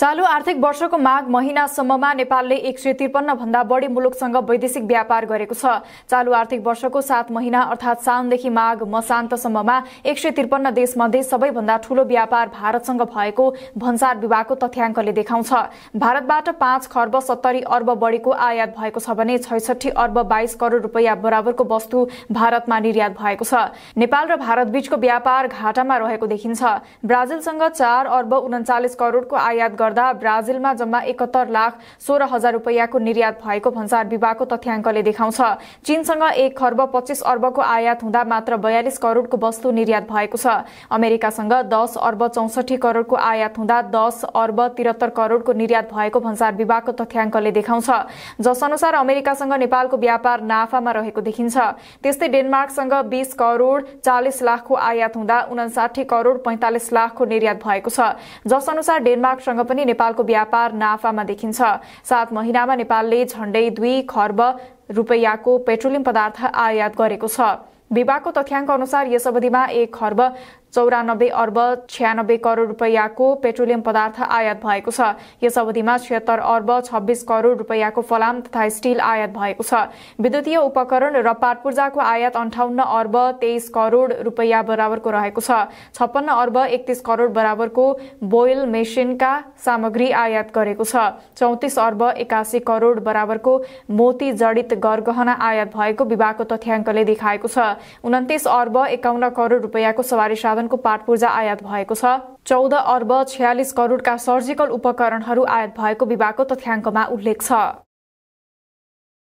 चालु आर्थिक वर्षको माघ महिनासम्ममा नेपालले एक सय त्रिपन्न भन्दा बढी मुलुकसँग वैदेशिक व्यापार गरेको छ चालु आर्थिक वर्षको सात महिना अर्थात साउनदेखि माघ मसान्तसम्ममा एक सय त्रिपन्न देशमध्ये सबैभन्दा ठूलो व्यापार भारतसँग भएको भन्सार विभागको तथ्याङ्कले देखाउँछ भारतबाट पाँच खर्ब सत्तरी अर्ब बढीको आयात भएको छ भने छैसठी अर्ब बाइस करोड़ रुपियाँ बराबरको वस्तु भारतमा निर्यात भएको छ नेपाल र भारतबीचको व्यापार घाटामा रहेको देखिन्छ ब्राजिलसँग चार अर्ब उन्चालिस करोड़को आयात गर्दा ब्राजिलमा जम्मा एकहत्तर लाख सोह्र हजार रुपियाँको निर्यात भएको भन्सार विभागको तथ्याङ्कले देखाउँछ चीनसँग एक खर्ब पच्चिस अर्बको आयात हुँदा मात्र बयालिस करोडको वस्तु निर्यात भएको छ अमेरिकासँग दस अर्ब चौसठी करोडको आयात हुँदा दस अर्ब त्रिहत्तर करोडको निर्यात भएको भन्सार विभागको तथ्याङ्कले देखाउँछ जसअनुसार अमेरिकासँग नेपालको व्यापार नाफामा रहेको देखिन्छ त्यस्तै डेनमार्कसँग बीस करोड चालिस लाखको आयात हुँदा उनासाठी करोड पैंतालिस लाखको निर्यात भएको छ जसअनुसार डेनमार्कसँग पनि पनि नेपालको व्यापार नाफामा देखिन्छ सात महिनामा नेपालले झण्डै दुई खर्ब रुपैयाँको पेट्रोलियम पदार्थ आयात गरेको छ विभागको तथ्याङ्क अनुसार यस अवधिमा एक खर्ब चौरानब्बे अर्ब छ्यानब्बे करोड रुपियाँको पेट्रोलियम पदार्थ आयात भएको छ यस अवधिमा छिहत्तर अर्ब छब्बिस करोड रुपियाँको फलाम तथा स्टील आयात भएको छ विद्युतीय उपकरण र पाटपूर्जाको आयात अन्ठाउन्न अर्ब तेइस करोड रुपियाँ बराबरको रहेको छ छप्पन्न अर्ब एकतिस करोड बराबरको बोइल मेसिनका सामग्री आयात गरेको छ चौतिस अर्ब एकासी करोड बराबरको मोती जडित गरगहना आयात भएको विभागको तथ्याङ्कले देखाएको छ उन्तिस अर्ब एकाउन्न करोड रुपियाँको सवारी साधन साबुनको पाठ पूर्जा आयात भएको छ चौध अर्ब छ्यालिस करोडका सर्जिकल उपकरणहरू आयात भएको विभागको तथ्याङ्कमा उल्लेख छ